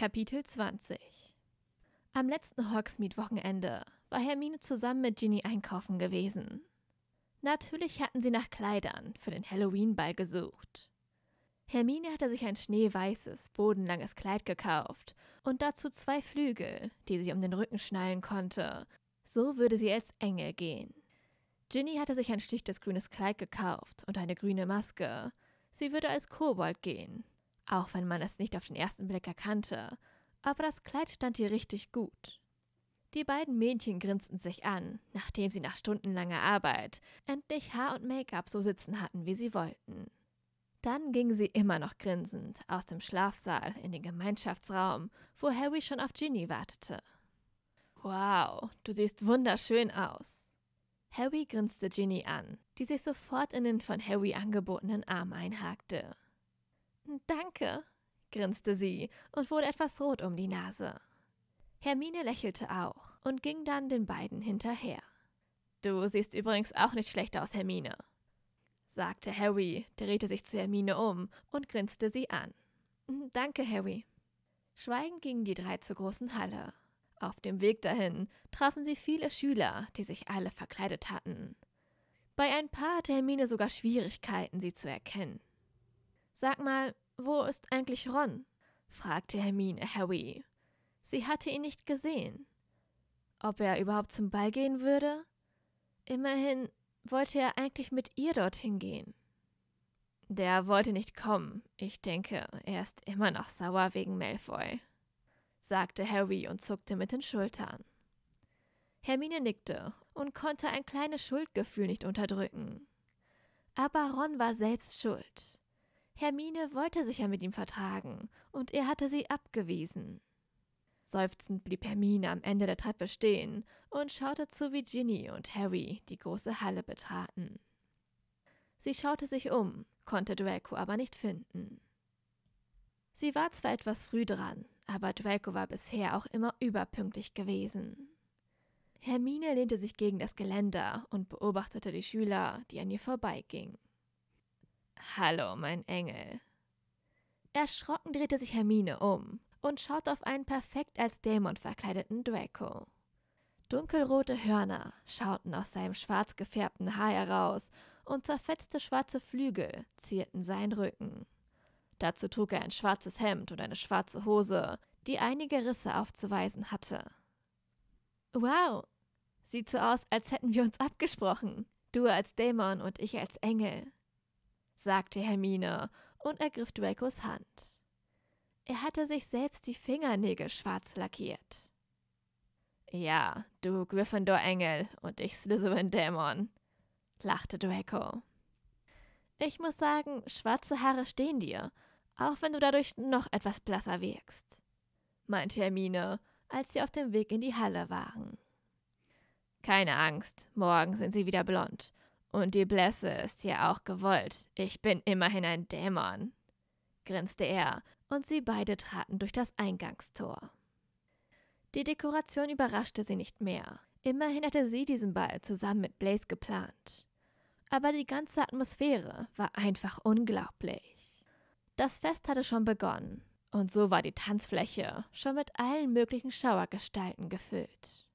Kapitel 20 Am letzten Hogsmeade-Wochenende war Hermine zusammen mit Ginny einkaufen gewesen. Natürlich hatten sie nach Kleidern für den Halloween-Ball gesucht. Hermine hatte sich ein schneeweißes, bodenlanges Kleid gekauft und dazu zwei Flügel, die sie um den Rücken schnallen konnte. So würde sie als Engel gehen. Ginny hatte sich ein schlichtes grünes Kleid gekauft und eine grüne Maske. Sie würde als Kobold gehen auch wenn man es nicht auf den ersten Blick erkannte, aber das Kleid stand ihr richtig gut. Die beiden Mädchen grinsten sich an, nachdem sie nach stundenlanger Arbeit endlich Haar und Make-up so sitzen hatten, wie sie wollten. Dann gingen sie immer noch grinsend aus dem Schlafsaal in den Gemeinschaftsraum, wo Harry schon auf Ginny wartete. Wow, du siehst wunderschön aus. Harry grinste Ginny an, die sich sofort in den von Harry angebotenen Arm einhakte. Danke, grinste sie und wurde etwas rot um die Nase. Hermine lächelte auch und ging dann den beiden hinterher. Du siehst übrigens auch nicht schlecht aus, Hermine, sagte Harry, drehte sich zu Hermine um und grinste sie an. Danke, Harry. Schweigend gingen die drei zur großen Halle. Auf dem Weg dahin trafen sie viele Schüler, die sich alle verkleidet hatten. Bei ein paar hatte Hermine sogar Schwierigkeiten, sie zu erkennen. Sag mal, wo ist eigentlich Ron? fragte Hermine Harry. Sie hatte ihn nicht gesehen. Ob er überhaupt zum Ball gehen würde? Immerhin wollte er eigentlich mit ihr dorthin gehen. Der wollte nicht kommen. Ich denke, er ist immer noch sauer wegen Malfoy, sagte Harry und zuckte mit den Schultern. Hermine nickte und konnte ein kleines Schuldgefühl nicht unterdrücken. Aber Ron war selbst schuld. Hermine wollte sich ja mit ihm vertragen, und er hatte sie abgewiesen. Seufzend blieb Hermine am Ende der Treppe stehen und schaute zu, wie Ginny und Harry die große Halle betraten. Sie schaute sich um, konnte Draco aber nicht finden. Sie war zwar etwas früh dran, aber Draco war bisher auch immer überpünktlich gewesen. Hermine lehnte sich gegen das Geländer und beobachtete die Schüler, die an ihr vorbeigingen. Hallo, mein Engel. Erschrocken drehte sich Hermine um und schaute auf einen perfekt als Dämon verkleideten Draco. Dunkelrote Hörner schauten aus seinem schwarz gefärbten Haar heraus und zerfetzte schwarze Flügel zierten seinen Rücken. Dazu trug er ein schwarzes Hemd und eine schwarze Hose, die einige Risse aufzuweisen hatte. Wow, sieht so aus, als hätten wir uns abgesprochen. Du als Dämon und ich als Engel, sagte Hermine und ergriff Dracos Hand. Er hatte sich selbst die Fingernägel schwarz lackiert. Ja, du Gryffindor-Engel und ich Slytherin-Dämon, lachte Draco. Ich muss sagen, schwarze Haare stehen dir, auch wenn du dadurch noch etwas blasser wirkst, meinte Hermine, als sie auf dem Weg in die Halle waren. Keine Angst, morgen sind sie wieder blond und die Blässe ist ja auch gewollt. Ich bin immerhin ein Dämon, grinste er, und sie beide traten durch das Eingangstor. Die Dekoration überraschte sie nicht mehr. Immerhin hatte sie diesen Ball zusammen mit Blaze geplant. Aber die ganze Atmosphäre war einfach unglaublich. Das Fest hatte schon begonnen, und so war die Tanzfläche schon mit allen möglichen Schauergestalten gefüllt.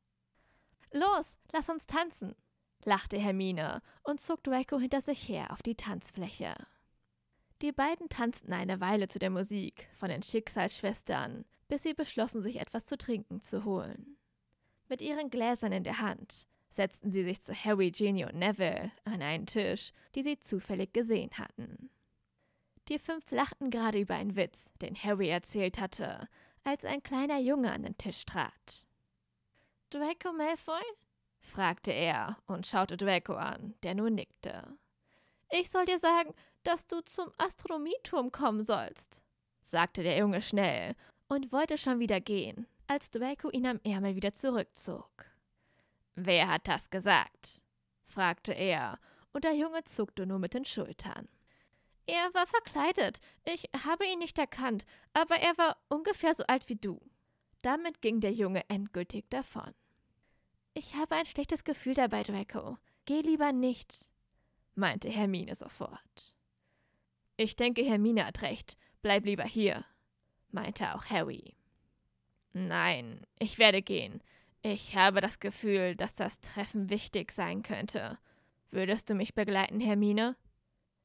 Los, lass uns tanzen, lachte Hermine und zog Draco hinter sich her auf die Tanzfläche. Die beiden tanzten eine Weile zu der Musik von den Schicksalsschwestern, bis sie beschlossen, sich etwas zu trinken zu holen. Mit ihren Gläsern in der Hand setzten sie sich zu Harry, Ginny und Neville an einen Tisch, die sie zufällig gesehen hatten. Die fünf lachten gerade über einen Witz, den Harry erzählt hatte, als ein kleiner Junge an den Tisch trat. Draco Malfoy? fragte er und schaute Draco an, der nur nickte. Ich soll dir sagen, dass du zum Astronomieturm kommen sollst, sagte der Junge schnell und wollte schon wieder gehen, als Draco ihn am Ärmel wieder zurückzog. Wer hat das gesagt? fragte er, und der Junge zuckte nur mit den Schultern. Er war verkleidet, ich habe ihn nicht erkannt, aber er war ungefähr so alt wie du. Damit ging der Junge endgültig davon. Ich habe ein schlechtes Gefühl dabei, Draco. Geh lieber nicht, meinte Hermine sofort. Ich denke, Hermine hat recht. Bleib lieber hier, meinte auch Harry. Nein, ich werde gehen. Ich habe das Gefühl, dass das Treffen wichtig sein könnte. Würdest du mich begleiten, Hermine?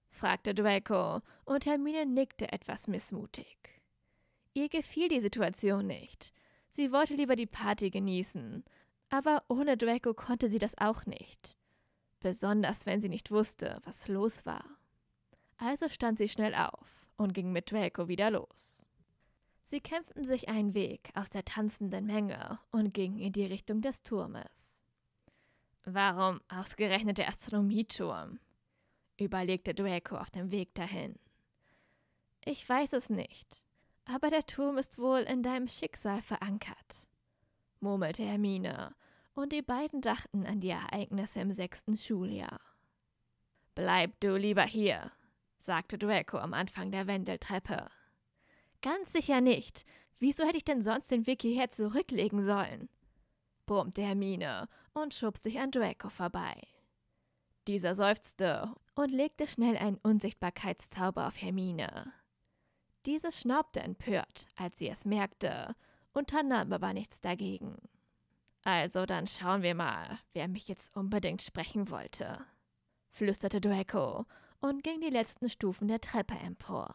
fragte Draco, und Hermine nickte etwas missmutig. Ihr gefiel die Situation nicht. Sie wollte lieber die Party genießen, aber ohne Draco konnte sie das auch nicht. Besonders wenn sie nicht wusste, was los war. Also stand sie schnell auf und ging mit Draco wieder los. Sie kämpften sich einen Weg aus der tanzenden Menge und gingen in die Richtung des Turmes. Warum ausgerechnet der Astronomieturm? überlegte Draco auf dem Weg dahin. Ich weiß es nicht, aber der Turm ist wohl in deinem Schicksal verankert, murmelte Hermine, und die beiden dachten an die Ereignisse im sechsten Schuljahr. Bleib du lieber hier, sagte Draco am Anfang der Wendeltreppe. Ganz sicher nicht. Wieso hätte ich denn sonst den Weg hierher zurücklegen sollen? brummte Hermine und schob sich an Draco vorbei. Dieser seufzte und legte schnell einen Unsichtbarkeitszauber auf Hermine. Diese schnaubte empört, als sie es merkte, unternahm aber nichts dagegen. Also dann schauen wir mal, wer mich jetzt unbedingt sprechen wollte, flüsterte Draco und ging die letzten Stufen der Treppe empor.